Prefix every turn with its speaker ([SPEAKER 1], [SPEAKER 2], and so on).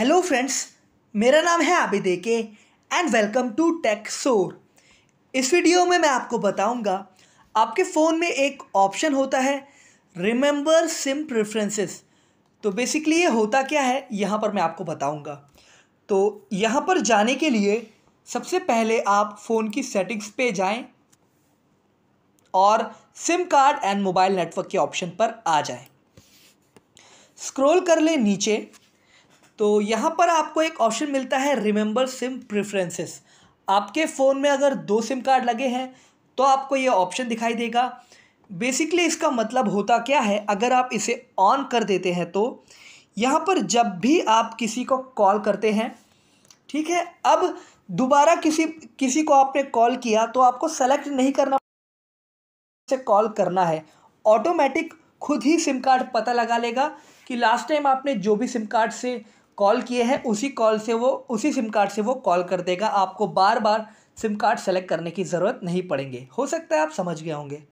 [SPEAKER 1] hello friends मेरा नाम है आबिद के एंड वेलकम टू टेक सोर इस वीडियो में मैं आपको बताऊंगा आपके फ़ोन में एक ऑप्शन होता है रिमेंबर सिम प्रेफरेंसेस तो बेसिकली ये होता क्या है यहाँ पर मैं आपको बताऊंगा तो यहाँ पर जाने के लिए सबसे पहले आप फ़ोन की सेटिंग्स पे जाएं और sim card and mobile network के ऑप्शन पर आ जाएं स्क्रॉल कर लें नीचे तो यहाँ पर आपको एक ऑप्शन मिलता है रिमेंबर सिम प्रेफरेंसेस आपके फ़ोन में अगर दो सिम कार्ड लगे हैं तो आपको ये ऑप्शन दिखाई देगा बेसिकली इसका मतलब होता क्या है अगर आप इसे ऑन कर देते हैं तो यहाँ पर जब भी आप किसी को कॉल करते हैं ठीक है अब दोबारा किसी किसी को आपने कॉल किया तो आपको सेलेक्ट नहीं करना से कॉल करना है ऑटोमेटिक खुद ही सिम कार्ड पता लगा लेगा कि लास्ट टाइम आपने जो भी सिम कार्ड से कॉल किए हैं उसी कॉल से वो उसी सिम कार्ड से वो कॉल कर देगा आपको बार बार सिम कार्ड सेलेक्ट करने की ज़रूरत नहीं पड़ेंगे हो सकता है आप समझ गए होंगे